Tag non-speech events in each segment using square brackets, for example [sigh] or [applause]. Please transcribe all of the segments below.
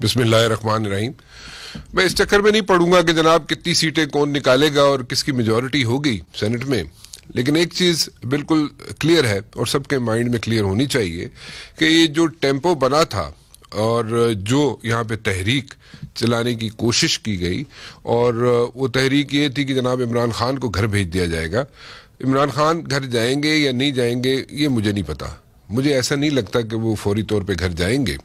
बिसमीम मैं इस चक्कर में नहीं पढ़ूंगा कि जनाब कितनी सीटें कौन निकालेगा और किसकी मेजोरिटी होगी सेनेट में लेकिन एक चीज़ बिल्कुल क्लियर है और सबके माइंड में क्लियर होनी चाहिए कि ये जो टेम्पो बना था और जो यहाँ पे तहरीक चलाने की कोशिश की गई और वो तहरीक ये थी कि जनाब इमरान खान को घर भेज दिया जाएगा इमरान खान घर जाएंगे या नहीं जाएंगे ये मुझे नहीं पता मुझे ऐसा नहीं लगता कि वो फौरी तौर पे घर जाएंगे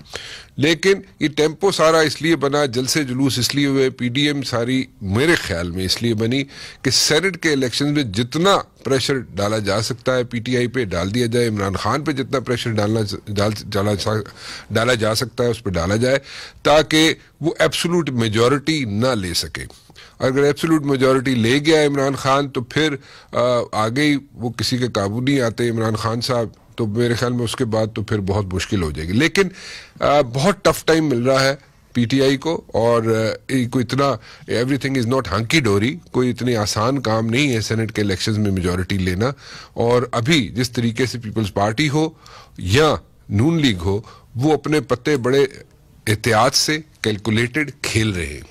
लेकिन ये टेम्पो सारा इसलिए बना जलसे जुलूस इसलिए हुए पीडीएम सारी मेरे ख्याल में इसलिए बनी कि सेनेट के इलेक्शन में जितना प्रेशर डाला जा सकता है पीटीआई पे डाल दिया जाए इमरान खान पे जितना प्रेशर डालना डाल डाला डाला जा सकता है उस पर डाला जाए ताकि वो एब्सोलूट मेजॉरिटी ना ले सके अगर एब्सोलूट मेजॉरिटी ले गया इमरान खान तो फिर आगे ही वो किसी के काबू नहीं आते इमरान खान साहब तो मेरे ख्याल में उसके बाद तो फिर बहुत मुश्किल हो जाएगी लेकिन आ, बहुत टफ टाइम मिल रहा है पीटीआई को और कोई इतना एवरीथिंग इज़ नॉट हंकी डोरी कोई इतने आसान काम नहीं है सेनेट के इलेक्शंस में मेजॉरिटी लेना और अभी जिस तरीके से पीपल्स पार्टी हो या नून लीग हो वो अपने पत्ते बड़े एहतियात से कैलकुलेटेड खेल रहे हैं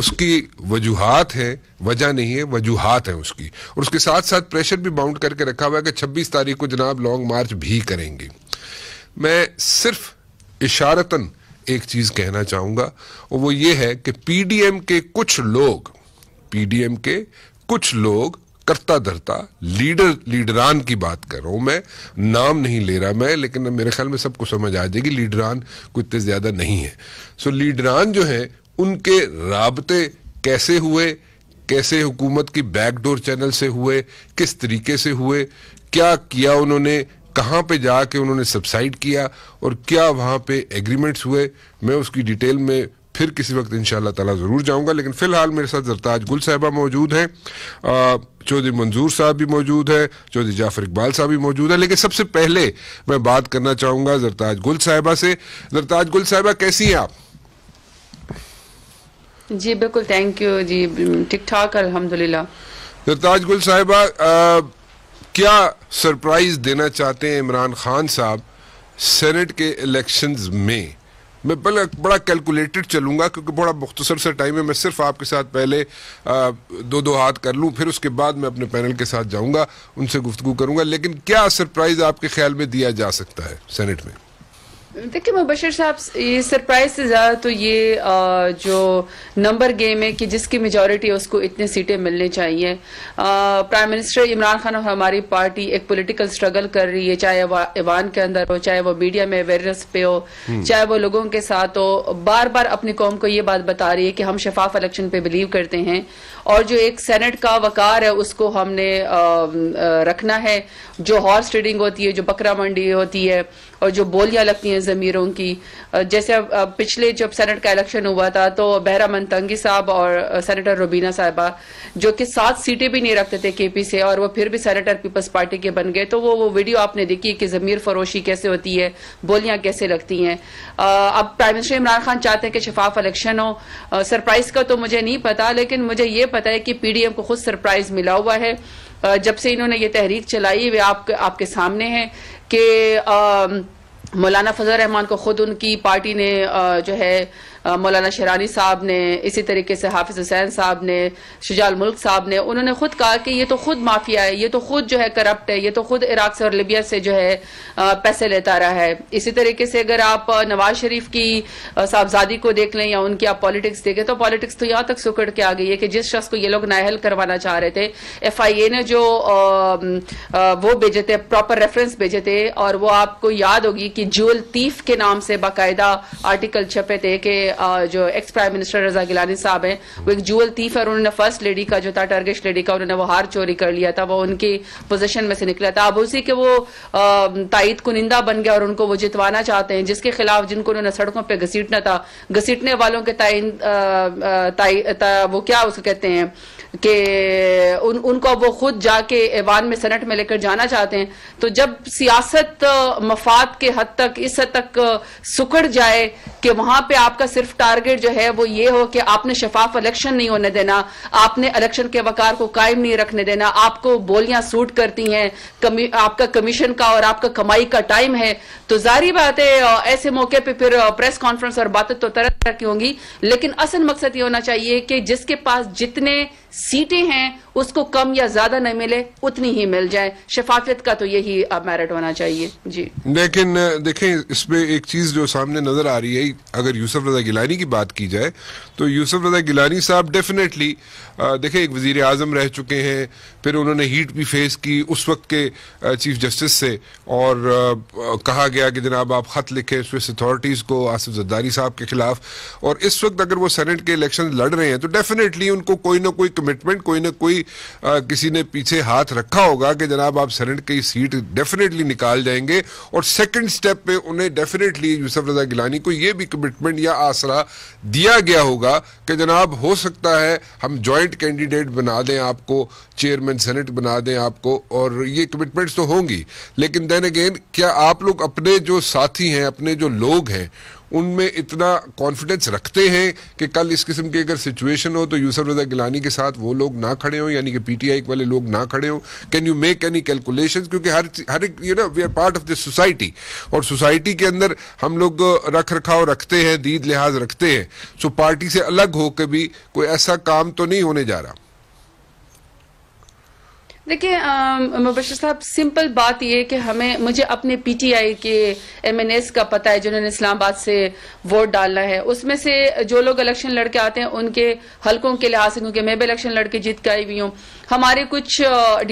उसकी वजूहत है वजह नहीं है वजूहत है उसकी और उसके साथ साथ प्रेशर भी बाउंड करके रखा हुआ है कि छब्बीस तारीख को जनाब लॉन्ग मार्च भी करेंगे मैं सिर्फ इशारतन एक चीज़ कहना चाहूँगा और वो ये है कि पीडीएम के कुछ लोग पीडीएम के कुछ लोग करता धरता लीडर लीडरान की बात कर रहा हूँ मैं नाम नहीं ले रहा मैं लेकिन मेरे ख्याल में सबको समझ आ जाएगी लीडरान को इतने ज़्यादा नहीं है सो लीडरान जो है उनके रबते कैसे हुए कैसे हुकूमत की बैकडोर चैनल से हुए किस तरीके से हुए क्या किया उन्होंने कहाँ पे जाके उन्होंने सब्साइड किया और क्या वहाँ पे एग्रीमेंट्स हुए मैं उसकी डिटेल में फिर किसी वक्त इन ताला ज़रूर जाऊँगा लेकिन फ़िलहाल मेरे साथ जरताज गुल साहबा मौजूद हैं चौधरी मंजूर साहब भी मौजूद है चौधरी जाफर इकबाल साहब भी मौजूद है लेकिन सबसे पहले मैं बात करना चाहूँगा जरताज गुल साहबा से जरताज गुल साहबा कैसी हैं आप जी बिल्कुल थैंक यू जी ठीक ठाक अलहमदिल्ला ताज गुल साहिबा क्या सरप्राइज देना चाहते हैं इमरान खान साहब सेनेट के इलेक्शंस में मैं पहले बड़ा कैलकुलेटेड चलूँगा क्योंकि बड़ा मुख्तसर सा टाइम है मैं सिर्फ आपके साथ पहले आ, दो दो हाथ कर लूँ फिर उसके बाद मैं अपने पैनल के साथ जाऊँगा उनसे गुफ्तु करूंगा लेकिन क्या सरप्राइज़ आपके ख्याल में दिया जा सकता है सेनेट में देखिए मुबशर साहब ये सरप्राइज से ज़्यादा तो ये आ, जो नंबर गेम है कि जिसकी मेजोरिटी है उसको इतनी सीटें मिलनी चाहिए प्राइम मिनिस्टर इमरान खान और हमारी पार्टी एक पॉलिटिकल स्ट्रगल कर रही है चाहे वह ईवान के अंदर हो चाहे वो मीडिया में अवेयरनेस पे हो हम्म। चाहे वो लोगों के साथ हो बार बार अपनी कौम को ये बात बता रही है कि हम शफाफ इलेक्शन पे बिलीव करते हैं और जो एक सेनेट का वकार है उसको हमने आ, आ, रखना है जो हॉर्स ट्रेडिंग होती है जो बकरा मंडी होती है और जो बोलियाँ लगती हैं ज़मीरों की जैसे अब पिछले जब सेनेट का इलेक्शन हुआ था तो बहरा तंगी साहब और सेनेटर रुबीना साहबा जो कि सात सीटें भी नहीं रखते थे के पी से और वो फिर भी सेनेटर पीपल्स पार्टी के बन गए तो वो वो वीडियो आपने देखी कि ज़मीर फरोशी कैसे होती है बोलियाँ कैसे लगती हैं अब प्राइम मिनिस्टर इमरान खान चाहते हैं कि शफाफ इलेक्शन हो सरप्राइज़ का तो मुझे नहीं पता लेकिन मुझे ये पता है कि पी डी एम को खुद सरप्राइज़ मिला हुआ है जब से इन्होंने ये तहरीक चलाई वे आप, आपके सामने है कि मौलाना फजल रहमान को ख़ुद उनकी पार्टी ने जो है मौलाना शरानी साहब ने इसी तरीके से हाफिज हुसैन साहब ने शुजाल मुल्क साहब ने उन्होंने खुद कहा कि ये तो खुद माफिया है ये तो खुद जो है करप्ट है ये तो खुद इराक से और लिबिया से जो है पैसे लेता रहा है इसी तरीके से अगर आप नवाज शरीफ की साहबजादी को देख लें या उनकी आप पॉलिटिक्स देखें तो पॉलिटिक्स तो यहां तक सुकड़ के आ गई है कि जिस शख्स को ये लोग नाहल करवाना चाह रहे थे एफ आई ए ने जो वो भेजे थे प्रॉपर रेफरेंस भेजे थे और वो आपको याद होगी कि जुअल तीफ के नाम से बाकायदा आर्टिकल छपे थे कि जो ex prime minister Raja Gilani साहब हैं वो एक जूअल थीफ है उन्होंने फर्स्ट लेडी का जो था टर्गिश लेडी का उन्होंने वो हार चोरी कर लिया था वो उनकी पोजिशन में से निकला था अब उसी के वो तायद कुनिंदा बन गया और उनको वो जितवाना चाहते हैं जिसके खिलाफ जिनको उन्होंने सड़कों पर घसीटना था घसीटने वालों के वो क्या उसको कहते हैं कि उन उनको वो खुद जाके ऐवान में सेनेट में लेकर जाना चाहते हैं तो जब सियासत मफाद के हद तक इस हद तक सुकड़ जाए कि वहां पे आपका सिर्फ सिर्फ टारगेट जो है वो ये हो कि आपने शफाफ इलेक्शन नहीं होने देना आपने इलेक्शन के वकार को कायम नहीं रखने देना आपको बोलियां सूट करती हैं कमी, आपका कमीशन का और आपका कमाई का टाइम है तो जारी बात है ऐसे मौके पर फिर प्रेस कॉन्फ्रेंस और बातें तो तरह तरह की होंगी लेकिन असल मकसद ये होना चाहिए कि जिसके पास जितने सीटें हैं उसको कम या ज्यादा न मिले उतनी ही मिल जाए शफाफियत का तो यही अब मेरिट होना चाहिए जी लेकिन देखें इसमें एक चीज जो सामने नजर आ रही है अगर यूसुफ रजा गिलानी की बात की जाए तो यूसुफ रजा गिलानी साहब डेफिनेटली देखें एक वजीर आजम रह चुके हैं फिर उन्होंने हीट भी फेस की उस वक्त के चीफ जस्टिस से और कहा गया कि जनाब आप खत लिखे स्विस अथॉरिटीज़ को आसिफ जद्दारी साहब के खिलाफ और इस वक्त अगर वो सेनेट के इलेक्शन लड़ रहे हैं तो डेफिनेटली उनको कोई ना कोई कमिटमेंट कोई ना कोई आ, किसी ने पीछे हाथ रखा होगा कि जनाब आप सेनेट की सीट डेफिनेटली निकाल जाएंगे और सेकंड स्टेप पे उन्हें डेफिनेटली यूसफ रजा गिलानी को यह भी कमिटमेंट या आसरा दिया गया होगा कि जनाब हो सकता है हम ज्वाइंट कैंडिडेट बना दें आपको चेयरमैन सेनेट बना दें आपको और ये कमिटमेंट्स तो होंगी लेकिन देन अगेन क्या आप लोग अपने जो साथी हैं अपने जो लोग हैं उनमें इतना कॉन्फिडेंस रखते हैं कि कल इस किस्म की अगर सिचुएशन हो तो यूसफ रजा गिलानी के साथ वो लोग ना खड़े हों यानी कि पीटीआई वाले लोग ना खड़े हों can you make any calculation क्योंकि हर हर एक you know we are part of this society और सोसाइटी के अंदर हम लोग रख रखाव रखते हैं दीद लिहाज रखते हैं सो पार्टी से अलग होकर भी कोई ऐसा काम तो नहीं होने जा रहा देखिए मुबशर साहब सिंपल बात यह कि हमें मुझे अपने पीटीआई के एमएनएस का पता है जिन्होंने इस्लामाबाद से वोट डालना है उसमें से जो लोग इलेक्शन लड़के आते हैं उनके हलकों के लिहाज से क्योंकि मैं भी इलेक्शन लड़के जीत के आई हुई हूँ हमारे कुछ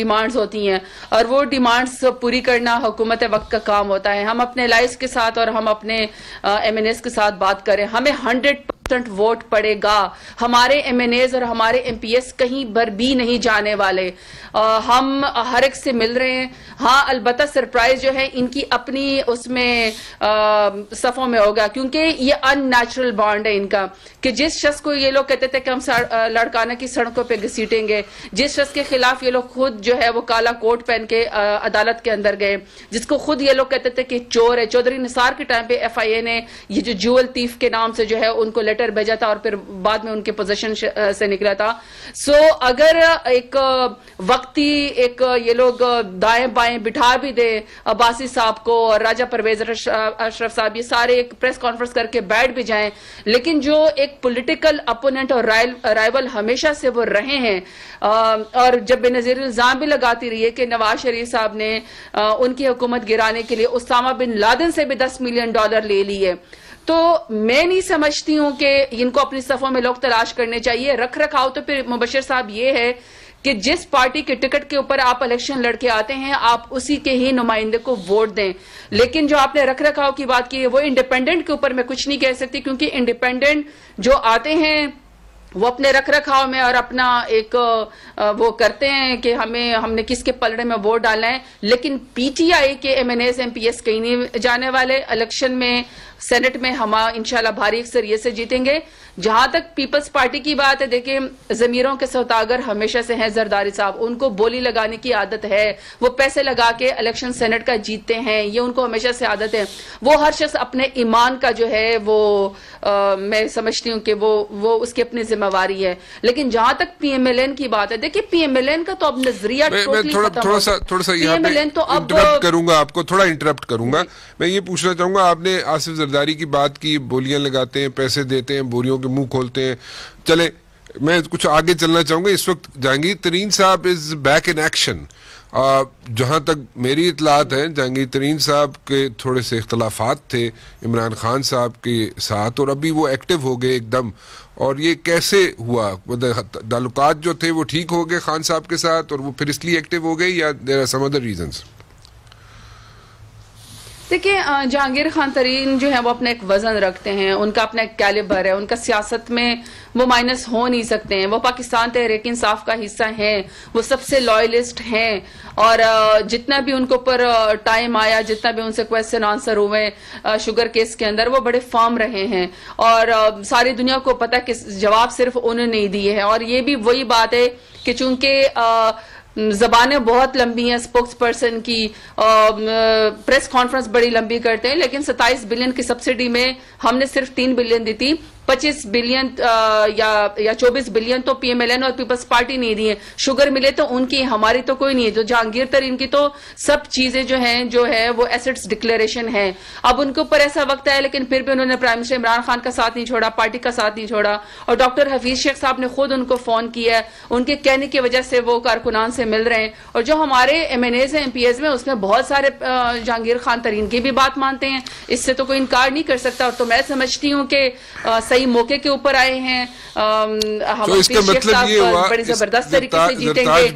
डिमांड्स होती हैं और वो डिमांड्स पूरी करना हुकूमत वक्त का काम होता है हम अपने लाइफ के साथ और हम अपने एम के साथ बात करें हमें हंड्रेड कांस्टेंट वोट पड़ेगा हमारे एमएनएज और हमारे एमपीएस कहीं पर भी नहीं जाने वाले आ, हम हर एक से मिल रहे हैं हाँ अलबत् सरप्राइज जो है इनकी अपनी उसमें सफ़ों में होगा क्योंकि ये अननेचुरल बॉन्ड है इनका कि जिस शख्स को ये लोग कहते थे कि हम लड़काना की सड़कों पर घसीटेंगे जिस शख्स के खिलाफ ये लोग खुद जो है वो काला कोट पहन के आ, अदालत के अंदर गए जिसको खुद ये लोग कहते थे कि चोर है चौधरी निसार के टाइम पे एफ आई ए ने ये जो जुअल तीफ के नाम से जो है उनको लेटर लेटर भेजा था और फिर बाद में उनके पोजेशन से निकला था सो so, अगर एक वक्ती एक ये लोग दाएं बाएं बिठा भी दे अब्बासी साहब को और राजा परवेज अशरफ साहब ये सारे एक प्रेस कॉन्फ्रेंस करके बैठ भी जाएं लेकिन जो एक पॉलिटिकल अपोनेंट और राइवल हमेशा से वो रहे हैं और जब बेनजीर इल्जाम भी लगाती रही है कि नवाज शरीफ साहब ने उनकी हुकूमत गिराने के लिए उसामा बिन लादन से भी दस मिलियन डॉलर ले लिए तो मैं नहीं समझती हूं कि इनको अपनी सफ़ों में लोग तलाश करने चाहिए रख रखाव तो फिर मुबशर साहब ये है कि जिस पार्टी के टिकट के ऊपर आप इलेक्शन लड़के आते हैं आप उसी के ही नुमाइंदे को वोट दें लेकिन जो आपने रख रखाव की बात की है वो इंडिपेंडेंट के ऊपर मैं कुछ नहीं कह सकती क्योंकि इंडिपेंडेंट जो आते हैं वो अपने रख रखाव में और अपना एक वो करते हैं कि हमें हमने किसके पलड़े में वोट डालना है लेकिन पीटीआई के M N S M P S कहीं नहीं जाने वाले इलेक्शन में सेनेट में हम इंशाल्लाह भारी अक्सरियत से जीतेंगे जहां तक पीपल्स पार्टी की बात है देखिए जमीरों के सौतागर हमेशा से हैं जरदारी साहब उनको बोली लगाने की आदत है वो पैसे लगा के इलेक्शन सेनेट का जीतते हैं ये उनको हमेशा से आदत है वो हर शख्स अपने ईमान का जो है वो आ, मैं समझती हूँ कि वो वो उसकी अपनी जिम्मेवारी है लेकिन जहां तक पी एम एल एन की बात है देखिए पी एम एल एन का तो अब नजरिया थोड़ा सा तो करूंगा आपको थोड़ा इंटरप्ट करूंगा मैं ये पूछना चाहूंगा आपने आसिफ तरफदारी की बात की बोलियां लगाते हैं पैसे देते हैं बोरियों के मुंह खोलते हैं चले मैं कुछ आगे चलना चाहूंगा इस वक्त जहांगीर तरीन साहब इज़ बैक इन एक्शन जहां तक मेरी इतलात है जहांगीर तरीन साहब के थोड़े से इख्तलाफात थे इमरान खान साहब के साथ और अभी वो एक्टिव हो गए एकदम और ये कैसे हुआ मतलब जो थे वो ठीक हो गए खान साहब के साथ और वो फिर इसलिए एक्टिव हो गए या देर आर सम रीजन्स देखिए जहांगीर खान तरीन जो है वो अपना एक वजन रखते हैं उनका अपना एक कैलिबर है उनका सियासत में वो माइनस हो नहीं सकते हैं वो पाकिस्तान तहरीक इंसाफ का हिस्सा हैं वो सबसे लॉयलिस्ट हैं और जितना भी उनके ऊपर टाइम आया जितना भी उनसे क्वेश्चन आंसर हुए शुगर केस के अंदर वो बड़े फॉर्म रहे हैं और सारी दुनिया को पता कि जवाब सिर्फ उन्होंने नहीं दिए हैं और ये भी वही बात है कि चूंकि हम्म, जबाने बहुत लंबी हैं स्पोक्स पर्सन की प्रेस कॉन्फ्रेंस बड़ी लंबी करते हैं लेकिन सत्ताईस बिलियन की सब्सिडी में हमने सिर्फ तीन बिलियन दी थी 25 बिलियन या या 24 बिलियन तो पीएमएलएन और पीपल्स पार्टी नहीं दी है शुगर मिले तो उनकी हमारी तो कोई नहीं है जो जहांगीर तर इनकी तो सब चीजें जो हैं जो है वो एसेट्स डिक्लेरेशन है अब उनके ऊपर ऐसा वक्त आया लेकिन फिर भी उन्होंने प्राइम मिनिस्टर इमरान खान का साथ नहीं छोड़ा पार्टी का साथ नहीं छोड़ा और डॉक्टर हफीज शेख साहब ने खुद उनको फोन किया उनके कहने की वजह से वो कारकुनान से मिल रहे हैं और जो हमारे एम एन एज हैं एम पी में उसमें बहुत सारे जहांगीर खान तरीन की भी बात मानते हैं इससे तो कोई इनकार नहीं कर सकता और तो मैं समझती हूँ कि सही मौके के ऊपर आए हैं तो इसका मतलब ये हुआ जबरदस्त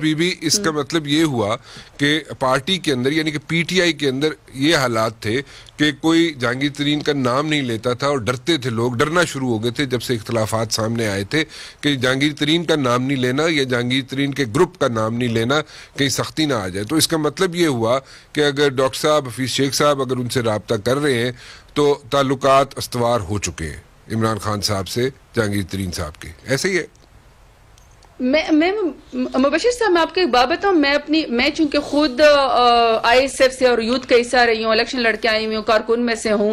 बीबी इसका हम्म। मतलब ये हुआ कि पार्टी के अंदर यानी कि पीटीआई के अंदर ये हालात थे कि कोई जहांगीर तरीन का नाम नहीं लेता था और डरते थे लोग डरना शुरू हो गए थे जब से इख्तलाफात सामने आए थे कि जहांगीर तरीन का नाम नहीं लेना या जहांगीर तरीन के ग्रुप का नाम नहीं लेना कहीं सख्ती ना आ जाए तो इसका मतलब ये हुआ कि अगर डॉक्टर साहब हफीज़ शेख साहब अगर उनसे रबता कर रहे हैं तो ताल्लुकात अस्तवार हो चुके हैं इमरान खान साहब से जहांगीर तरीन साहब के ऐसे ही है मैं मैं मुबशर साहब मैं आपको एक बात बताऊँ मैं अपनी मैं चूंकि खुद आई एस एफ से और यूथ का हिस्सा रही हूँ इलेक्शन लड़के आई हुई हूँ कारकुन में से हूँ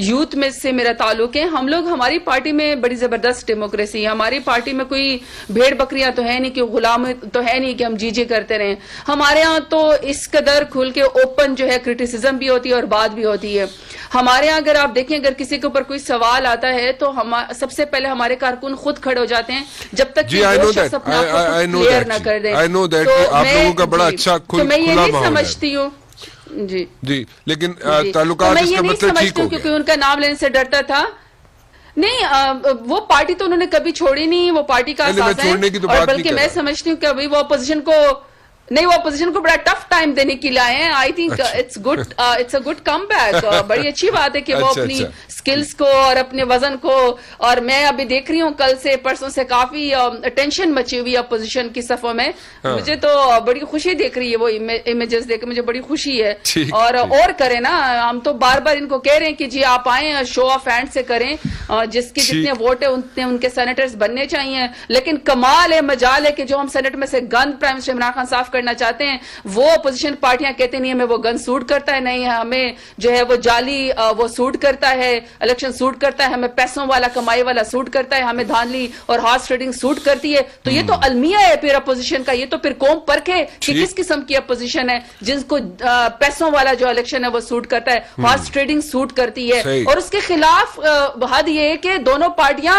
यूथ हम्म। में से मेरा ताल्लुक है हम लोग हमारी पार्टी में बड़ी ज़बरदस्त डेमोक्रेसी है हमारी पार्टी में कोई भेड़ बकरियाँ तो है नहीं कि गुलाम तो है नहीं कि हम जी करते रहे हमारे यहाँ तो इस कदर खुल के ओपन जो है क्रिटिसिज्म भी होती है और बात भी होती है हमारे यहाँ अगर आप देखें अगर किसी के ऊपर कोई सवाल आता है तो हम सबसे पहले हमारे कारकुन खुद खड़े हो जाते हैं जब तक क्लियर ना कर तो लोगों का बड़ा अच्छा खुल, तो मैं ये नहीं समझती हूँ जी जी लेकिन तो मतलब क्योंकि उनका नाम लेने से डरता था नहीं आ, वो पार्टी तो उन्होंने कभी छोड़ी नहीं वो पार्टी का की तो और बल्कि मैं समझती हूँ कि अभी वो अपोजिशन को नहीं वो अपोजिशन को बड़ा टफ टाइम देने के लिए आए हैं I think it's good it's a good comeback बड़ी अच्छी बात है कि अच्छा, वो अपनी अच्छा. स्किल्स को और अपने वजन को और मैं अभी देख रही हूँ कल से परसों से काफी टेंशन um, मची हुई अपोजिशन की सफों में हाँ. मुझे तो बड़ी खुशी देख रही है वो इमेजेस देख मुझे बड़ी खुशी है [laughs] और और करें ना हम तो बार बार इनको कह रहे हैं कि जी आप आए शो ऑफ हैंड से करें uh, जिसके जितने वोट है उतने उनके सेनेटर्स बनने चाहिए लेकिन कमाल है मजाल है कि जो हम सेनेट में से गंद प्राइम मिनिस्टर इमरान खान साहब करना चाहते हैं वो अपोजिशन पार्टियां कहते नहीं हमें वो गन सूट करता है नहीं हमें जो है वो जाली वो सूट करता है इलेक्शन सूट करता है हमें पैसों वाला कमाई वाला सूट करता है हमें धानली और हार्स ट्रेडिंग सूट करती है तो ये तो हम्म। अलमिया है फिर अपोजिशन का ये तो फिर कौम पर कि किस किस्म की अपोजिशन है जिसको पैसों वाला जो इलेक्शन है वो सूट करता है हॉर्स ट्रेडिंग सूट करती है और उसके खिलाफ हद ये है कि दोनों पार्टियां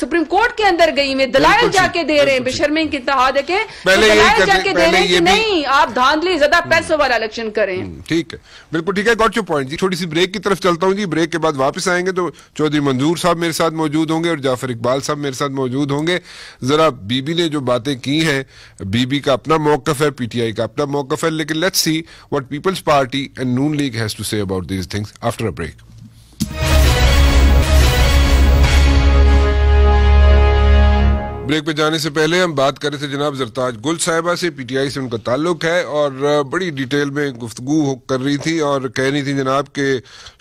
सुप्रीम कोर्ट के अंदर गई हुई दलायल जाके दे रहे हैं बेशर्मिंग की इतहा देखे दलायल जाके दे मैंने ये नहीं आप धांधली ज्यादा हम्म। पैसों वाला इलेक्शन करें हम्म, ठीक है बिल्कुल ठीक है गॉट योर पॉइंट जी छोटी सी ब्रेक की तरफ चलता हूँ जी ब्रेक के बाद वापस आएंगे तो चौधरी मंजूर साहब मेरे साथ मौजूद होंगे और जाफर इकबाल साहब मेरे साथ मौजूद होंगे जरा बीबी ने जो बातें की हैं बीबी का अपना मौकफ है पीटीआई का अपना मौकफ है लेकिन let's see what People's Party and Noon League has to say about these things after a break break पे जाने से पहले हम बात कर रहे थे जनाब जरताज गुल साहिबा से पीटीआई से उनका ताल्लुक है और बड़ी डिटेल में गुफ्तु कर रही थी और कह रही थी जनाब के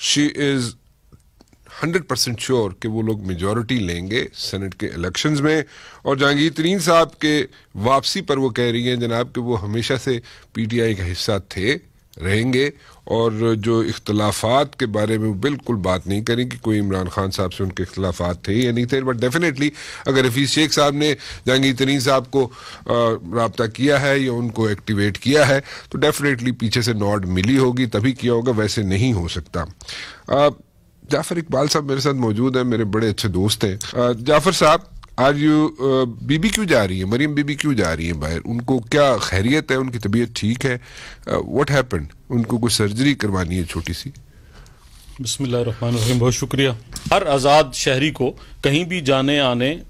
she is hundred percent sure कि वो लोग मेजॉरिटी लेंगे सेनेट के इलेक्शंस में और जहांगीर तरीन साहब के वापसी पर वो कह रही हैं जनाब कि वो हमेशा से पीटीआई का हिस्सा थे रहेंगे और जो इख्तलाफात के बारे में बिल्कुल बात नहीं कि कोई इमरान खान साहब से उनके इख्तलाफात थे या नहीं थे बट डेफिनेटली अगर हफीज़ शेख साहब ने जहांगीर तरीन साहब को रबता किया है या उनको एक्टिवेट किया है तो डेफिनेटली पीछे से नॉड मिली होगी तभी किया होगा वैसे नहीं हो सकता आ, जाफर इकबाल साहब मेरे साथ मौजूद हैं मेरे बड़े अच्छे दोस्त हैं जाफर साहब आज बीबी uh, क्यों जा रही है मरीम बीबी क्यों जा रही है बाहर उनको क्या खैरियत है उनकी तबीयत ठीक है व्हाट uh, हैपन उनको कोई सर्जरी करवानी है छोटी सी बसमीम बहुत शुक्रिया हर आज़ाद शहरी को कहीं भी जाने आने uh,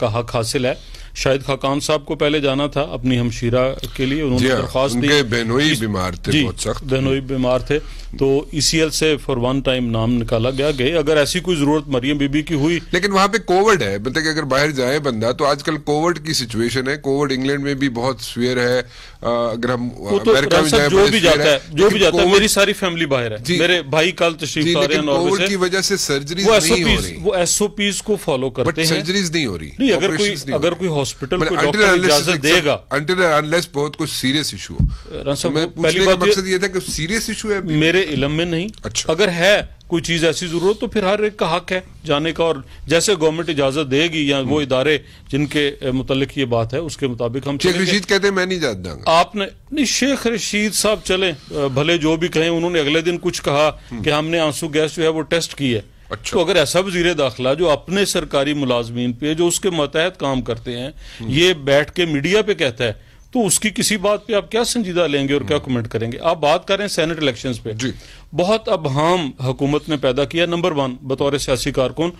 का हक हासिल है शाहिद खाकान साहब को पहले जाना था अपनी हमशीरा के लिए उन्होंने हाँ, दरख्वास्त दी बेनोई बीमार थे बहुत सख्त बेनोई बीमार थे तो ईसीएल एल से फॉर वन टाइम नाम निकाला गया गए अगर ऐसी कोई जरूरत मरियम बीबी की हुई लेकिन वहाँ पे कोविड है मतलब कि अगर बाहर जाए बंदा तो आजकल कोविड की सिचुएशन है कोविड इंग्लैंड में भी बहुत स्वेयर है अगर हम तो अमेरिका में जाए जो भी जाता है जो भी जाता है मेरी सारी फैमिली बाहर है मेरे भाई कल तशरीफ आ रहे हैं की वजह से सर्जरी नहीं हो रही वो एसओपीज को फॉलो करते हैं सर्जरीज नहीं हो रही नहीं अगर कोई अगर कोई हॉस्पिटल को डॉक्टर इजाजत देगा अनटिल अनलेस बहुत कुछ सीरियस इशू हो पहली बात मकसद ये था कि सीरियस इशू है मेरे इलम में नहीं अच्छा अगर है कोई चीज़ ऐसी ज़रूरत तो फिर हर एक का हक है जाने का और जैसे गवर्नमेंट इजाज़त देगी या वो इदारे जिनके मुतलक ये बात है उसके मुताबिक हम शेख रशीद कहते हैं मैं नहीं जाता आपने नहीं शेख रशीद साहब चले भले जो भी कहें उन्होंने अगले दिन कुछ कहा हम्म। कि हमने आंसू गैस जो है वो टेस्ट की है अच्छा। तो अगर ऐसा वजीर दाखिला जो अपने सरकारी मुलाजमीन पे जो उसके मतहत काम करते हैं हम्म। ये बैठ के मीडिया पे कहता है तो उसकी किसी बात पे आप क्या संजीदा लेंगे और क्या कमेंट करेंगे आप बात करें सेनेट इलेक्शन पे जी बहुत अबहम हुकूमत ने पैदा किया नंबर वन बतौर सियासी कारकुन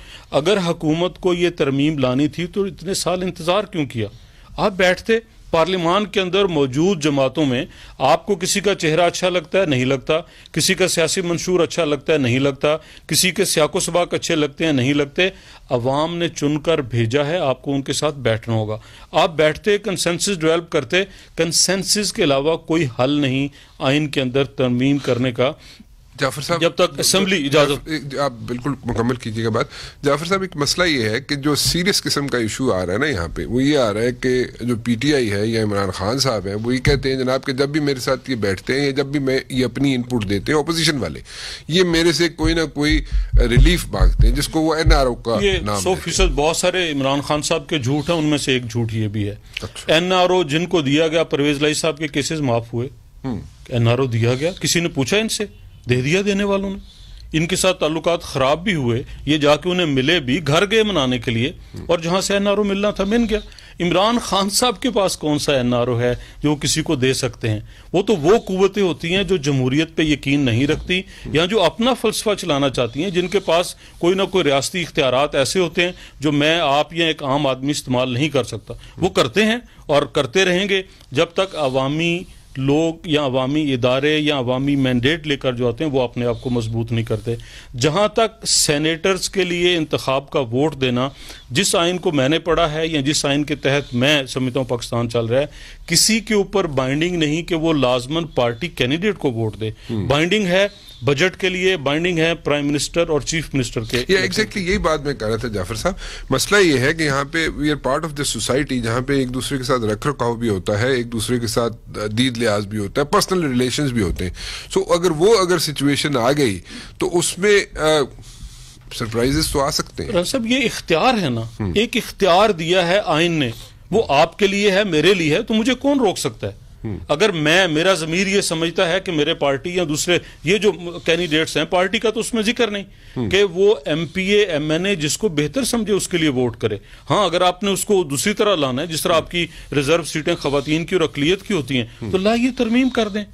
अगर हुकूमत को ये तरमीम लानी थी तो इतने साल इंतजार क्यों किया आप बैठते पार्लियामान के अंदर मौजूद जमातों में आपको किसी का चेहरा अच्छा लगता है नहीं लगता किसी का सियासी मंशूर अच्छा लगता है नहीं लगता किसी के सियाको सबाक अच्छे लगते हैं नहीं लगते अवाम ने चुनकर भेजा है आपको उनके साथ बैठना होगा आप बैठते कंसेंसिस डेवलप करते कंसेंसिस के अलावा कोई हल नहीं आइन के अंदर तरमीम करने का जाफर साहब जब तक असम्बली इजाजत आप बिल्कुल मुकम्मल कीजिएगा बात जाफर साहब एक मसला ये है कि जो सीरियस किस्म का इशू आ रहा है ना यहाँ पे वो ये आ रहा है कि जो पीटीआई है या इमरान खान साहब हैं वो ये कहते हैं जनाब कि जब भी मेरे साथ ये बैठते हैं या जब भी मैं ये अपनी इनपुट देते हैं अपोजिशन वाले ये मेरे से कोई ना कोई रिलीफ मांगते हैं जिसको वो एन आर ओ का सौ फीसद बहुत सारे इमरान खान साहब के झूठ हैं उनमें से एक झूठ ये भी है एन आर ओ जिनको दिया गया परवेज लाई साहब के केसेस माफ हुए एन आर ओ दिया गया किसी ने पूछा इनसे दे दिया देने वालों ने इनके साथ ताल्लुक ख़राब भी हुए ये जाके उन्हें मिले भी घर गए मनाने के लिए और जहाँ से एन आर ओ मिलना था मिल गया इमरान खान साहब के पास कौन सा एन आर ओ है जो किसी को दे सकते हैं वो तो वो कुतें होती हैं जो जमहूरीत पर यकीन नहीं रखती या जो अपना फलसफा चलाना चाहती हैं जिनके पास कोई ना कोई रियाती इख्तियार ऐसे होते हैं जो मैं आप या एक आम आदमी इस्तेमाल नहीं कर सकता वो करते हैं और करते रहेंगे जब तक अवामी लोग या अवामी इदारे या अवामी मैंडेट लेकर जो आते हैं वो अपने आप को मजबूत नहीं करते जहाँ तक सैनिटर्स के लिए इंतखब का वोट देना जिस आइन को मैंने पढ़ा है या जिस आइन के तहत मैं समझता हूँ पाकिस्तान चल रहा है किसी के ऊपर बाइंडिंग नहीं कि वो लाजमन पार्टी कैंडिडेट को वोट दे बाइंडिंग है बजट के लिए बाइंडिंग है प्राइम मिनिस्टर और चीफ मिनिस्टर के या एग्जैक्टली यही बात मैं कह रहा था जाफर साहब मसला ये है कि यहाँ पे we are part of the society जहाँ पे एक दूसरे के साथ रख रखाव भी होता है एक दूसरे के साथ दीद लिहाज भी होता है पर्सनल रिलेशन भी होते हैं सो so, अगर वो अगर सिचुएशन आ गई तो उसमें सरप्राइजेस तो आ सकते हैं सब ये इख्तियार है ना हम्म। एक इख्तियार दिया है आइन ने वो आपके लिए है मेरे लिए है तो मुझे कौन रोक सकता है हम्म। अगर मैं मेरा जमीर ये समझता है कि मेरे पार्टी या दूसरे ये जो कैंडिडेट्स हैं पार्टी का तो उसमें जिक्र नहीं हम्म। कि वो M P M N A जिसको बेहतर समझे उसके लिए वोट करे हाँ अगर आपने उसको दूसरी तरह लाना है जिस तरह आपकी रिजर्व सीटें खातन की और अकलीत की होती हैं हम्म। तो लाइए तरमीम कर दें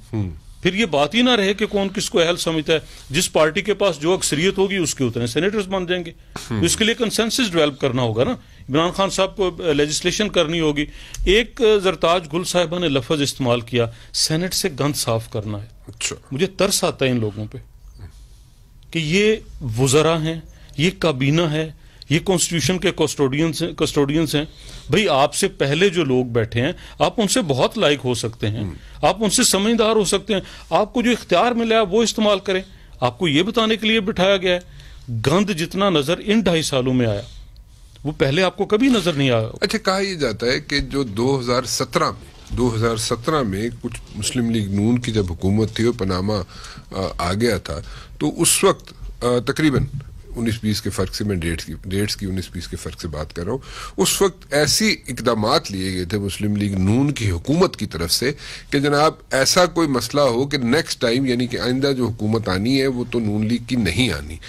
फिर ये बात ही ना रहे कि कौन किसको अहल समझता है जिस पार्टी के पास जो अक्सरियत होगी उसके उतने सेनेटर्स बन जाएंगे इसके लिए कंसेंसिस डेवलप करना होगा ना इमरान खान साहब को लेजिस्लेशन करनी होगी एक जरताज गुल साहबा ने लफज इस्तेमाल किया सेनेट से गंद साफ करना है अच्छा मुझे तरस आता है इन लोगों पर कि ये वजरा हैं ये काबीना है ये कॉन्स्टिट्यूशन के कस्टोडियंस कस्टोडियंस हैं भाई आपसे पहले जो लोग बैठे हैं आप उनसे बहुत लायक हो सकते हैं हम्म। आप उनसे समझदार हो सकते हैं आपको जो इख्तियार मिला है वो इस्तेमाल करें आपको ये बताने के लिए बिठाया गया है गंद जितना नजर इन ढाई सालों में आया वो पहले आपको कभी नजर नहीं आया अच्छा कहा यह जाता है कि जो 2017 में 2017 में कुछ मुस्लिम लीग नून की जब हुकूमत थी और पनामा आ गया था तो उस वक्त तकरीबन उन्नीस बीस के फ़र्क से मैं डेट्स की डेट्स की उन्नीस बीस के फ़र्क से बात कर रहा हूँ उस वक्त ऐसी इकदाम लिए गए थे मुस्लिम लीग नून की हुकूमत की तरफ से कि जनाब ऐसा कोई मसला हो कि नेक्स्ट टाइम यानी कि आइंदा जो हुकूमत आनी है वो तो नून लीग की नहीं आनी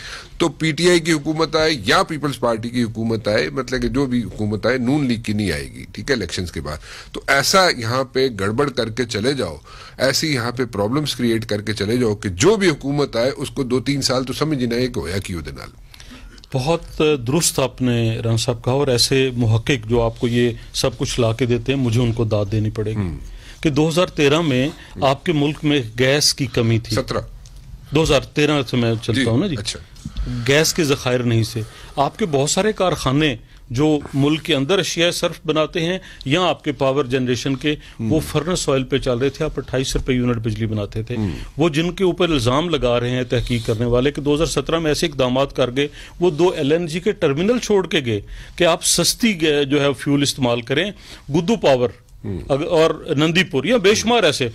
तो पीटीआई की हुकूमत आए या पीपल्स पार्टी की हुकूमत आए मतलब कि जो भी हुकूमत आए नून लीग की नहीं आएगी ठीक है इलेक्शंस के बाद तो ऐसा यहाँ पे गड़बड़ करके चले जाओ ऐसी यहाँ पे प्रॉब्लम्स क्रिएट करके चले जाओ कि जो भी हुकूमत आए उसको दो तीन साल तो समझ ही नहीं कि होया कि बहुत दुरुस्त आपने राम साहब कहा और ऐसे महक्क जो आपको ये सब कुछ ला के देते हैं मुझे उनको दाद देनी पड़ेगी हम्म। कि 2013 में हम्म। आपके मुल्क में गैस की कमी थी सत्रह 2013 से मैं चलता हूँ ना जी अच्छा गैस के ज़खायर नहीं से आपके बहुत सारे कारखाने जो मुल्क के अंदर अशिया सर्फ बनाते हैं या आपके पावर जनरेशन के हम्म। वो फर्नस ऑयल पे चल रहे थे आप अट्ठाईस रुपये यूनिट बिजली बनाते थे हम्म। वो जिनके ऊपर इल्ज़ाम लगा रहे हैं तहकीक करने वाले कि 2017 में ऐसे इकदाम कर गए वो दो एलएनजी के टर्मिनल छोड़ के गए कि आप सस्ती जो है फ्यूल इस्तेमाल करें गुद्दू पावर हम्म। और नंदीपुर या बेशुमार ऐसे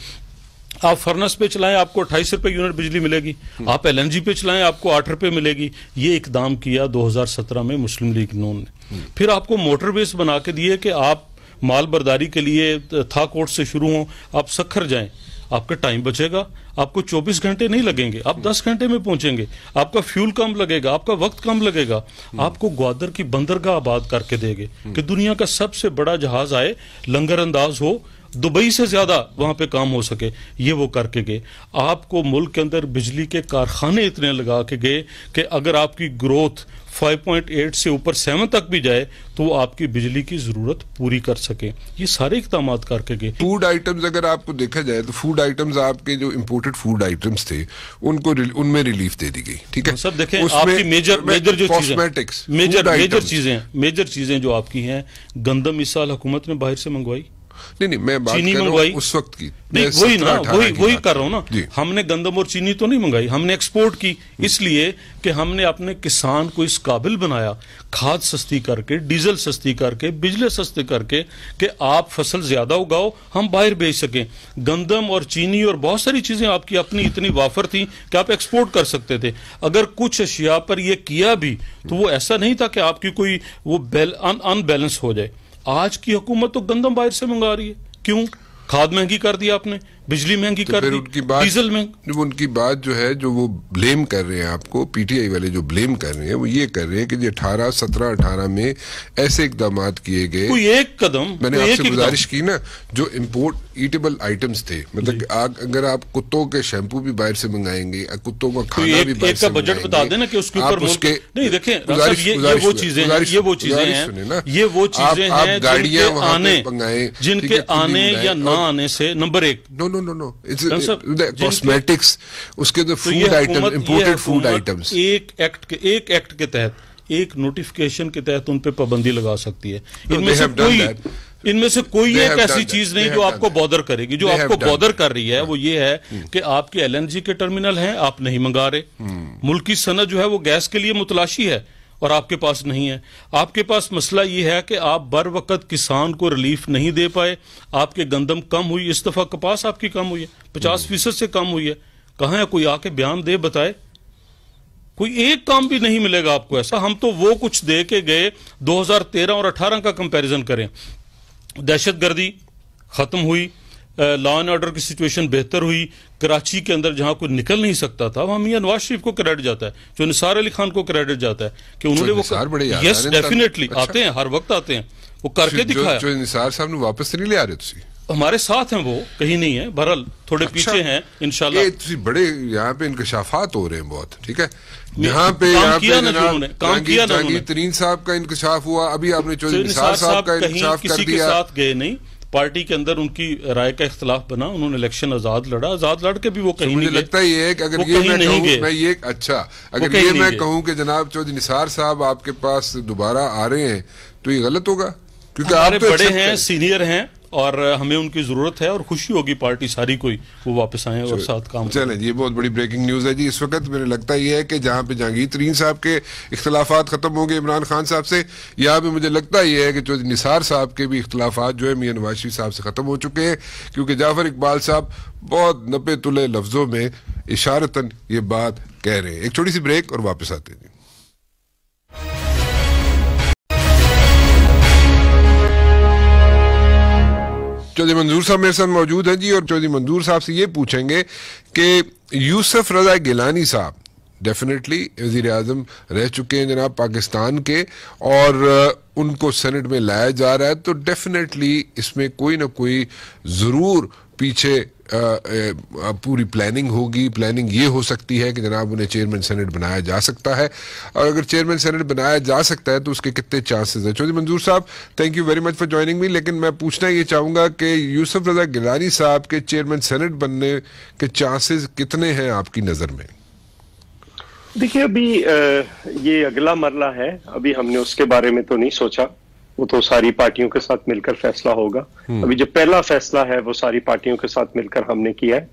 आप फर्नेस पे चलाएं आपको अट्ठाईस रुपये यूनिट बिजली मिलेगी आप एलएनजी पे चलाएं आपको आठ रुपये मिलेगी ये इकदाम किया 2017 में मुस्लिम लीग नून ने फिर आपको मोटर बेस बना के दिए कि आप माल बर्दारी के लिए था कोर्ट से शुरू हों आप सखर जाएं आपका टाइम बचेगा आपको 24 घंटे नहीं लगेंगे आप 10 घंटे में पहुंचेंगे आपका फ्यूल कम लगेगा आपका वक्त कम लगेगा आपको ग्वादर की बंदरगाह आबाद करके देंगे कि दुनिया का सबसे बड़ा जहाज आए लंगर अंदाज हो दुबई से ज़्यादा वहां पे काम हो सके ये वो करके गए आपको मुल्क के अंदर बिजली के कारखाने इतने लगा के गए कि अगर आपकी ग्रोथ 5.8 से ऊपर 7 तक भी जाए तो आपकी बिजली की ज़रूरत पूरी कर सके ये सारे इकदाम करके गए फूड आइटम्स अगर आपको देखा जाए तो फूड आइटम्स आपके जो इम्पोर्टेड फूड आइटम्स थे उनको रिल, उनमें रिलीफ दे दी गई ठीक है सब देखें आपकी मेजर मेजर जो कॉस्मेटिक्स मेजर मेजर चीज़ें मेजर चीज़ें जो आपकी हैं गंदम इस साल हुकूमत ने बाहर से मंगवाई नहीं नहीं मैं बात चीनी मंगवाई उस वक्त की नहीं वही ना वही वही कर रहा हूँ ना हमने गंदम और चीनी तो नहीं मंगाई हमने एक्सपोर्ट की हम्म। इसलिए कि हमने अपने किसान को इस काबिल बनाया खाद सस्ती करके डीजल सस्ती करके बिजली सस्ती करके कि आप फसल ज्यादा उगाओ हम बाहर बेच सकें गंदम और चीनी और बहुत सारी चीजें आपकी अपनी इतनी वाफर थी कि आप एक्सपोर्ट कर सकते थे अगर कुछ अशिया पर यह किया भी तो वो ऐसा नहीं था कि आपकी कोई वो अनबैलेंस हो जाए आज की हुकूमत तो गंदम बाहर से मंगा रही है क्यों खाद महंगी कर दी आपने बिजली महंगी तो कर दी उनकी बात डीजल महंगी उनकी बात जो है जो वो ब्लेम कर रहे हैं आपको पीटीआई वाले जो ब्लेम कर रहे हैं वो ये कर रहे हैं कि जो अठारह सत्रह अठारह में ऐसे इकदाम किए गए कोई एक कदम मैंने आपसे गुजारिश की ना जो इम्पोर्ट ईटेबल आइटम्स थे मतलब आग अगर आप कुत्तों के शैम्पू भी बाहर से मंगाएंगे कुत्तों का खाना भी बाहर से बजट बता देना की उसके ऊपर उसके नहीं देखें वो चीजें ये वो चीजें हैं ये वो चीजें गाड़ियां आने जिनके आने या ना आने से नंबर एक दोनों नो नो नो कॉस्मेटिक्स उसके अंदर food item imported food items एक एक्ट के एक एक्ट के तहत एक नोटिफिकेशन के तहत उन पे पाबंदी लगा सकती है इनमें से कोई इनमें से कोई एक ऐसी चीज नहीं जो आपको बॉदर करेगी जो आपको बॉदर कर रही है वो ये है hmm। कि आपके एलएनजी के टर्मिनल हैं आप नहीं मंगा रहे hmm। मुल्की सनत जो है वो गैस के लिए मुतलाशी है और आपके पास नहीं है आपके पास मसला ये है कि आप बर वक्त किसान को रिलीफ नहीं दे पाए आपके गंदम कम हुई इस दफ़ा कपास आपकी कम हुई है पचास हम्म। फीसद से कम हुई है कहा है कोई आके बयान दे बताए कोई एक काम भी नहीं मिलेगा आपको ऐसा हम तो वो कुछ दे के गए 2013 और 18 का कंपैरिजन करें दहशत गर्दी ख़त्म हुई लॉ एंड ऑर्डर की सिचुएशन बेहतर हुई कराची के अंदर जहां कोई निकल नहीं सकता था वहां मियाँ नवाज शरीफ को क्रेडिट जाता है जो निसार अली खान को क्रेडिट जाता है कि उन्होंने वो यस डेफिनेटली अच्छा। आते हैं हर वक्त आते हैं वो करके दिखाया जो निसार साहब ने वापस तो नहीं ले आ रहे हमारे साथ हैं वो कहीं नहीं है बहरल थोड़े अच्छा, पीछे हैं इनशाला बड़े यहाँ पे इंकशाफात हो रहे हैं बहुत ठीक है यहाँ पे यहाँ पे जनाब जहांगीर साहब का इंकशाफ हुआ अभी आपने चौधरी तो साहब का इंकशाफ कर दिया साथ गए नहीं पार्टी के अंदर उनकी राय का इख्तलाफ बना उन्होंने इलेक्शन आजाद लड़ा आजाद लड़ के भी वो तो कहीं मुझे लगता ये है कि अगर ये मैं कहूं, मैं ये अच्छा अगर ये मैं कहूँ कि जनाब चौधरी निसार साहब आपके पास दोबारा आ रहे हैं तो ये गलत होगा क्योंकि आप तो बड़े हैं सीनियर हैं और हमें उनकी ज़रूरत है और खुशी होगी पार्टी सारी कोई वो वापस आए और साथ काम चले ये बहुत बड़ी ब्रेकिंग न्यूज़ है जी इस वक्त मेरे लगता ये है कि जहाँ पे जहांगीर तरीन साहब के इख्तलाफ ख़त्म होंगे इमरान खान साहब से यहाँ पे मुझे लगता ये है कि जो निसार साहब के भी इख्तलाफ जो है मियाँ नवाज शरीफ साहब से ख़त्म हो चुके हैं क्योंकि जाफर इकबाल साहब बहुत नपे तुले लफ्ज़ों में इशारता ये बात कह रहे हैं एक छोटी सी ब्रेक और वापस आते हैं चौधरी मंजूर साहब मेरे साथ मौजूद हैं जी और चौधरी मंजूर साहब से ये पूछेंगे कि यूसुफ रजा गिलानी साहब डेफिनेटली वजीर अजम रह चुके हैं जनाब पाकिस्तान के और उनको सेनेट में लाया जा रहा है तो डेफिनेटली इसमें कोई ना कोई ज़रूर पीछे आ, पूरी प्लानिंग होगी प्लानिंग ये हो सकती है कि जनाब उन्हें चेयरमैन सेनेट बनाया जा सकता है और अगर चेयरमैन सेनेट बनाया जा सकता है तो उसके कितने चांसेस हैं चौधरी मंजूर साहब thank you very much for joining me लेकिन मैं पूछना ये चाहूँगा कि यूसुफ रजा गिलानी साहब के चेयरमैन सेनेट बनने के चांसेज कितने हैं आपकी नज़र में देखिए अभी ये अगला मरला है अभी हमने उसके बारे में तो नहीं सोचा वो तो सारी पार्टियों के साथ मिलकर फैसला होगा हम्म। अभी जो पहला फैसला है वो सारी पार्टियों के साथ मिलकर हमने किया है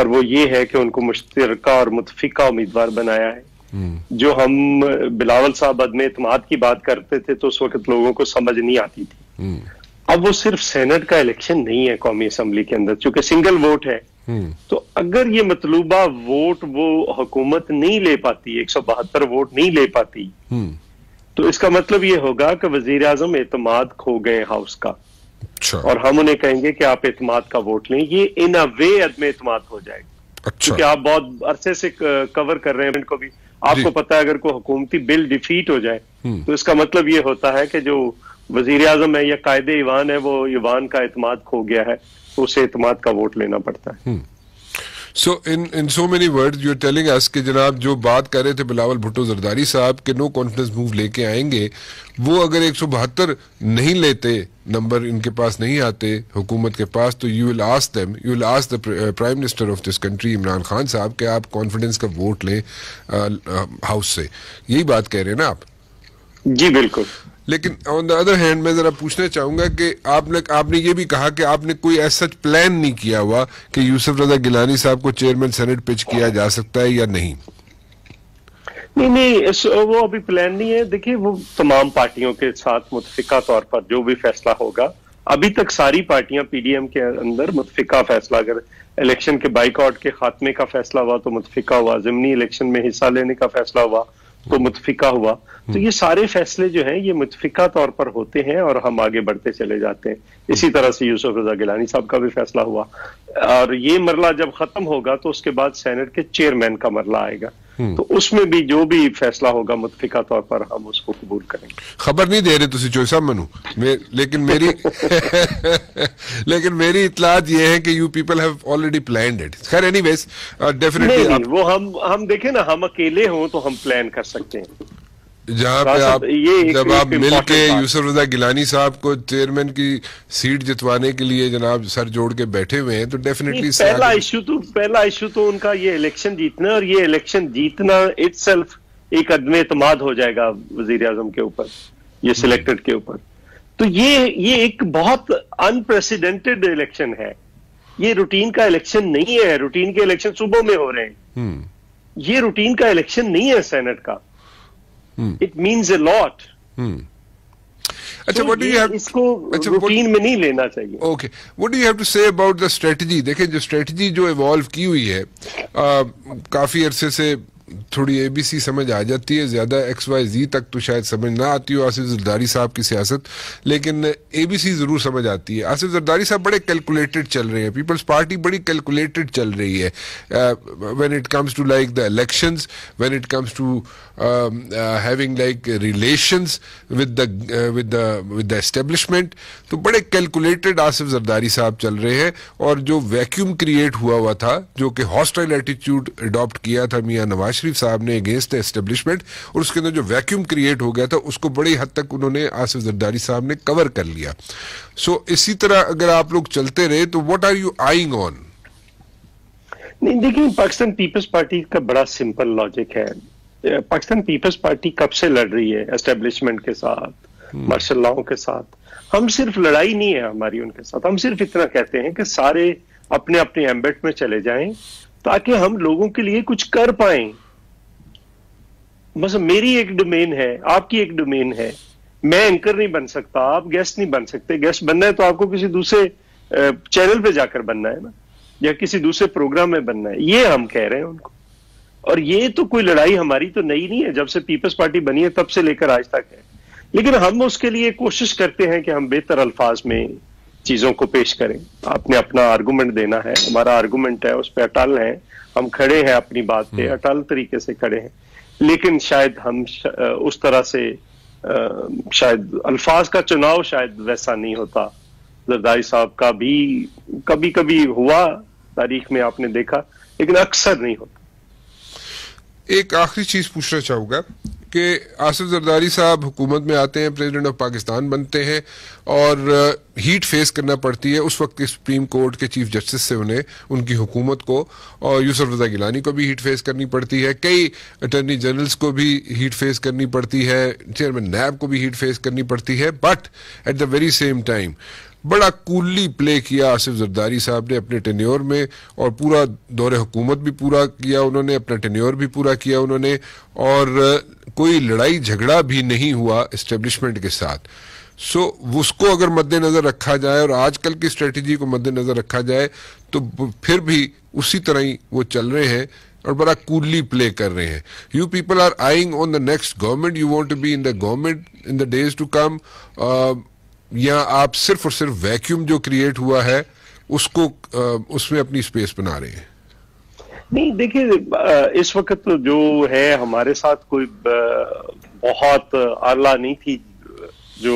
और वो ये है कि उनको मुश्तर और मुतफिका उम्मीदवार बनाया है हम्म। जो हम बिलावल साहब अदम अतमाद की बात करते थे तो उस वक्त लोगों को समझ नहीं आती थी हम्म। अब वो सिर्फ सेनेट का इलेक्शन नहीं है कौमी असम्बली के अंदर चूंकि सिंगल वोट है तो अगर ये मतलूबा वोट वो हुकूमत नहीं ले पाती एक सौ बहत्तर वोट नहीं ले पाती तो इसका मतलब ये होगा कि वजीर अजम एतमाद खो गए हाउस का अच्छा और हम उन्हें कहेंगे कि आप एतमाद का वोट लें ये इन अ वे अदम एतमाद हो जाएगा अच्छा। क्योंकि आप बहुत अरसे से कवर कर रहे हैं को भी आपको पता है अगर कोई हुकूमती बिल डिफीट हो जाए हम्म। तो इसका मतलब ये होता है कि जो वजीर आजम है या कायदे ईवान है वो ईवान का एतमाद खो गया है तो उसे एतमाद का वोट लेना पड़ता है hmm. So in in so many word you are telling us कि जनाब जो बात कर रहे थे बिलावल भुट्टो जरदारी साहब के नो कॉन्फिडेंस मूव लेके आएंगे वो अगर एक नहीं लेते नंबर इनके पास नहीं आते हुकूमत के पास तो you will ask them you will ask the prime minister of this country Imran Khan साहब कि आप कॉन्फिडेंस का वोट लें हाउस uh, uh, से यही बात कह रहे हैं ना आप जी बिल्कुल लेकिन ऑन द अदर हैंड मैं ज़रा पूछना चाहूंगा कि आपने आपने ये भी कहा कि आपने कोई ऐसा प्लान नहीं किया हुआ कि यूसुफ रजा गिलानी साहब को चेयरमैन सेनेट पिच किया जा सकता है या नहीं नहीं नहीं वो अभी प्लान नहीं है देखिए वो तमाम पार्टियों के साथ मुतफिका तौर पर जो भी फैसला होगा अभी तक सारी पार्टियां पीडीएम के अंदर मुतफिका फैसला अगर इलेक्शन के बाइकआउट के खात्मे का फैसला हुआ तो मुतफिका हुआ जिमनी इलेक्शन में हिस्सा लेने का फैसला हुआ तो मुतफिका हुआ तो ये सारे फैसले जो हैं ये मुतफिका तौर पर होते हैं और हम आगे बढ़ते चले जाते हैं इसी तरह से यूसुफ रजा गिलानी साहब का भी फैसला हुआ और ये मरला जब खत्म होगा तो उसके बाद सेनेट के चेयरमैन का मरला आएगा हम्म। तो उसमें भी जो भी फैसला होगा मुतफिका तौर पर हम उसको कबूल करेंगे खबर नहीं दे रहे तुम साहब मनु मे, लेकिन मेरी [laughs] लेकिन मेरी इतलात ये है कि you people have already plan it खैर डेफिनेटली uh, वो हम हम देखें ना हम अकेले हों तो हम प्लान कर सकते हैं जहाँ पे आप ये जब आप मिल के यूसुफ रजा गिलानी साहब को चेयरमैन की सीट जितवाने के लिए जनाब सर जोड़ के बैठे हुए हैं तो डेफिनेटली पहला इशू तो पहला इशू तो उनका ये इलेक्शन जीतना और ये इलेक्शन जीतना इट एक अदम एतमाद हो जाएगा वजीर आजम के ऊपर ये सिलेक्टेड के ऊपर तो ये ये एक बहुत अनप्रेसिडेंटेड इलेक्शन है ये रूटीन का इलेक्शन नहीं है रूटीन के इलेक्शन सुबह में हो रहे हैं हम्म। ये रूटीन का इलेक्शन नहीं है सेनेट का hmm. it means a lot. Hmm. अच्छा व्हाट डू यू हैव इसको अच्छा, रूटीन में नहीं लेना चाहिए okay what do you have to say about the strategy देखें जो स्ट्रेटजी जो इवॉल्व की हुई है आ, काफी अरसे से थोड़ी ए बी सी समझ आ जाती है ज़्यादा एक्स वाई जी तक तो शायद समझ ना आती हो आसिफ जरदारी साहब की सियासत लेकिन ए बी सी ज़रूर समझ आती है आसिफ जरदारी साहब बड़े कैलकुलेटेड चल रहे हैं पीपल्स पार्टी बड़ी कैलकुलेटेड चल रही है when it comes to like the elections when it comes to having like relations with the with the with the establishment तो बड़े कैलकुलेटेड आसिफ जरदारी साहब चल रहे हैं और जो वैक्यूम क्रिएट हुआ हुआ था जो कि हॉस्टाइल एटीट्यूड अडॉप्ट किया था मियाँ नवाज शरीफ साहब ने अगेंस्ट एस्टेब्लिशमेंट और उसके अंदर जो वैक्यूम क्रिएट हो गया था उसको बड़ी हद तक उन्होंने आसिफ जरदारी साहब ने कवर कर लिया सो so, इसी तरह अगर आप लोग चलते रहे तो what are you eyeing on नहीं देखिए पाकिस्तान पीपल्स पार्टी का बड़ा सिंपल लॉजिक है पाकिस्तान पीपल्स पार्टी कब से लड़ रही है एस्टेब्लिशमेंट के साथ मार्शल हम्म। लॉ के साथ हम सिर्फ लड़ाई नहीं है हमारी उनके साथ हम सिर्फ इतना कहते हैं कि सारे अपने अपने एम्बेट में चले जाएं ताकि हम लोगों के लिए कुछ कर पाएं बस मेरी एक डोमेन है आपकी एक डोमेन है मैं एंकर नहीं बन सकता आप गेस्ट नहीं बन सकते गेस्ट बनना है तो आपको किसी दूसरे चैनल पे जाकर बनना है ना या किसी दूसरे प्रोग्राम में बनना है ये हम कह रहे हैं उनको और ये तो कोई लड़ाई हमारी तो नई नहीं है जब से पीपल्स पार्टी बनी है तब से लेकर आज तक है लेकिन हम उसके लिए कोशिश करते हैं कि हम बेहतर अल्फाज में चीजों को पेश करें आपने अपना आर्गूमेंट देना है हमारा आर्गूमेंट है उस पर अटल है हम खड़े हैं अपनी बात पे हम्म। अटल तरीके से खड़े हैं लेकिन शायद हम उस तरह से शायद अल्फाज का चुनाव शायद वैसा नहीं होता जरदारी साहब का भी कभी कभी हुआ तारीख में आपने देखा लेकिन अक्सर नहीं होता एक आखिरी चीज पूछना चाहूंगा कि आसिफ जरदारी साहब हुकूमत में आते हैं प्रेसिडेंट ऑफ पाकिस्तान बनते हैं और हीट फेस करना पड़ती है उस वक्त सुप्रीम कोर्ट के चीफ जस्टिस से उन्हें उनकी हुकूमत को और यूसुफ रजा गिलानी को भी हीट फेस करनी पड़ती है कई अटर्नी जनरल्स को भी हीट फेस करनी पड़ती है चेयरमैन नैब को भी हीट फेस करनी पड़ती है but at the very same time बड़ा कूली प्ले किया आसिफ जरदारी साहब ने अपने टेन्योर में और पूरा दौर हुकूमत भी पूरा किया उन्होंने अपना टेन्योर भी पूरा किया उन्होंने और कोई लड़ाई झगड़ा भी नहीं हुआ इस्टेब्लिशमेंट के साथ सो so, उसको अगर मद्देनज़र रखा जाए और आजकल की स्ट्रेटजी को मद्देनज़र रखा जाए तो फिर भी उसी तरह ही वो चल रहे हैं और बड़ा कूली प्ले कर रहे हैं you people are eyeing on the next government you want to be in the government in the days to come या आप सिर्फ और सिर्फ वैक्यूम जो क्रिएट हुआ है उसको uh, उसमें अपनी स्पेस बना रहे हैं नहीं देखिए इस वक्त तो जो है हमारे साथ कोई बहुत आला नहीं थी जो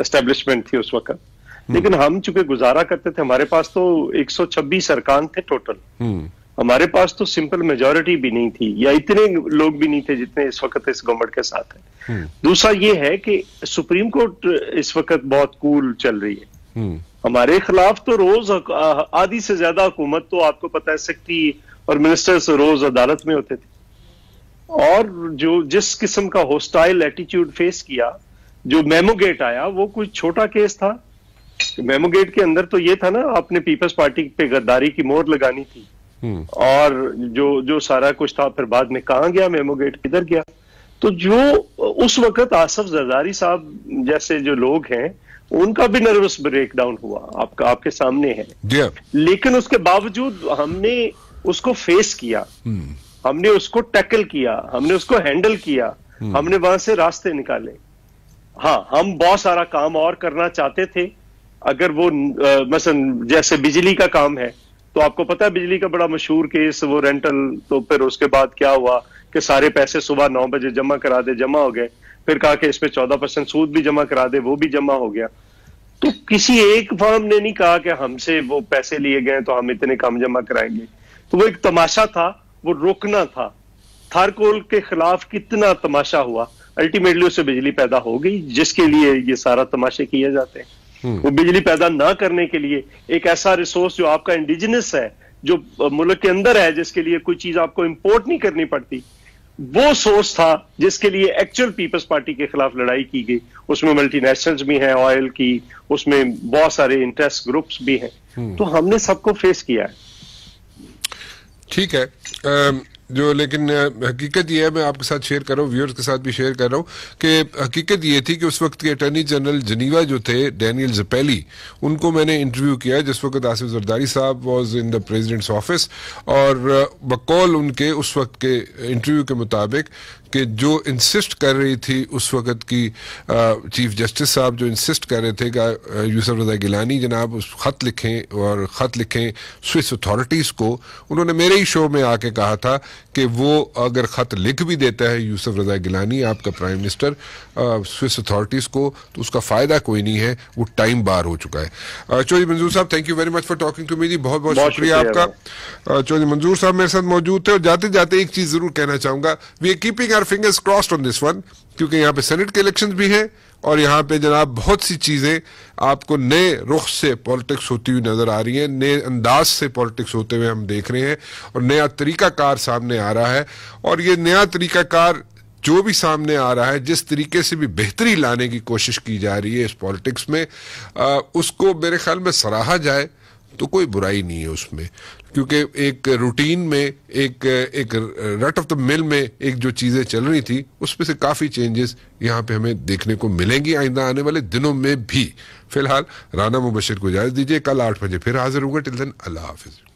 एस्टेब्लिशमेंट थी उस वक्त हम्म। लेकिन हम चूंकि गुजारा करते थे हमारे पास तो 126 सरकार थे टोटल हम्म। हमारे पास तो सिंपल मेजोरिटी भी नहीं थी या इतने लोग भी नहीं थे जितने इस वक्त इस गवर्नमेंट के साथ है हम्म। दूसरा ये है कि सुप्रीम कोर्ट इस वक्त बहुत कूल चल रही है हमारे खिलाफ तो रोज आधी से ज्यादा हुकूमत तो आपको पता है सकती और मिनिस्टर्स रोज अदालत में होते थे और जो जिस किस्म का होस्टाइल एटीट्यूड फेस किया जो मेमोगेट आया वो कुछ छोटा केस था मेमोगेट के अंदर तो ये था ना आपने पीपल्स पार्टी पे गद्दारी की मोर लगानी थी हम्म। और जो जो सारा कुछ था फिर बाद में कहा गया मेमोगेट किधर गया तो जो उस वक्त आसफ जरदारी साहब जैसे जो लोग हैं उनका भी नर्वस ब्रेकडाउन हुआ आपका आपके सामने है हाँ। लेकिन उसके बावजूद हमने उसको फेस किया हमने उसको टैकल किया हमने उसको हैंडल किया हमने वहां से रास्ते निकाले हाँ हम बहुत सारा काम और करना चाहते थे अगर वो मसन जैसे बिजली का काम है तो आपको पता है बिजली का बड़ा मशहूर केस वो रेंटल तो फिर उसके बाद क्या हुआ कि सारे पैसे सुबह नौ बजे जमा करा दे जमा हो गए फिर कहा कि इस पे चौदह परसेंट सूद भी जमा करा दे वो भी जमा हो गया तो किसी एक फर्म ने नहीं कहा कि हमसे वो पैसे लिए गए तो हम इतने काम जमा कराएंगे तो वो एक तमाशा था वो रोकना था थारकोल के खिलाफ कितना तमाशा हुआ अल्टीमेटली उससे बिजली पैदा हो गई जिसके लिए ये सारा तमाशे किए जाते हैं हम्म। वो बिजली पैदा ना करने के लिए एक ऐसा रिसोर्स जो आपका इंडिजिनस है जो मुल्क के अंदर है जिसके लिए कोई चीज आपको इंपोर्ट नहीं करनी पड़ती वो सोर्स था जिसके लिए एक्चुअल पीपल्स पार्टी के खिलाफ लड़ाई की गई उसमें मल्टीनेशनल्स भी हैं ऑयल की उसमें बहुत सारे इंटरेस्ट ग्रुप्स भी हैं हम्म। तो हमने सबको फेस किया है ठीक है जो लेकिन हकीकत यह है मैं आपके साथ शेयर कर रहा हूँ व्यूअर्स के साथ भी शेयर कर रहा हूँ कि हकीकत ये थी कि उस वक्त के अटर्नी जनरल जनीवा जो थे डैनियल जपैली उनको मैंने इंटरव्यू किया जिस वक्त आसिफ जरदारी साहब was in the president's office और बकौल उनके उस वक्त के इंटरव्यू के मुताबिक कि जो इंसिस्ट कर रही थी उस वक़्त की चीफ जस्टिस साहब जो इंसिस्ट कर रहे थे कि यूसफ रजा गिलानी जनाब उस ख़त लिखें और ख़त लिखें स्विस अथॉरिटीज़ को उन्होंने मेरे ही शो में आके कहा था कि वो अगर ख़त लिख भी देता है यूसफ रजा गिलानी आपका प्राइम मिनिस्टर स्विस अथॉरिटीज़ को तो उसका फ़ायदा कोई नहीं है वो टाइम बार हो चुका है चौधरी मंजूर साहब thank you very much for talking to me जी बहुत बहुत शुक्रिया आपका चौधरी मंजूर साहब मेरे साथ मौजूद थे और जाते जाते एक चीज़ ज़रूर कहना चाहूँगा we keeping our fingers crossed on this one क्योंकि यहाँ पे सेनेट के इलेक्शन भी हैं और यहाँ पे जनाब बहुत सी चीज़ें आपको नए रुख से पॉलिटिक्स होती हुई नज़र आ रही हैं नए अंदाज से पॉलिटिक्स होते हुए हम देख रहे हैं और नया तरीकाकार सामने आ रहा है और ये नया तरीकाकार जो भी सामने आ रहा है जिस तरीके से भी बेहतरी लाने की कोशिश की जा रही है इस पॉलिटिक्स में आ, उसको मेरे ख्याल में सराहा जाए तो कोई बुराई नहीं है उसमें क्योंकि एक रूटीन में एक एक रट ऑफ द मिल में एक जो चीज़ें चल रही थी उसमें से काफ़ी चेंजेस यहाँ पे हमें देखने को मिलेंगी आइंदा आने वाले दिनों में भी फिलहाल राना मुबशर को इजाज़त दीजिए कल आठ बजे फिर हाजिर होगा टिल दिन अल्लाह हाफिज़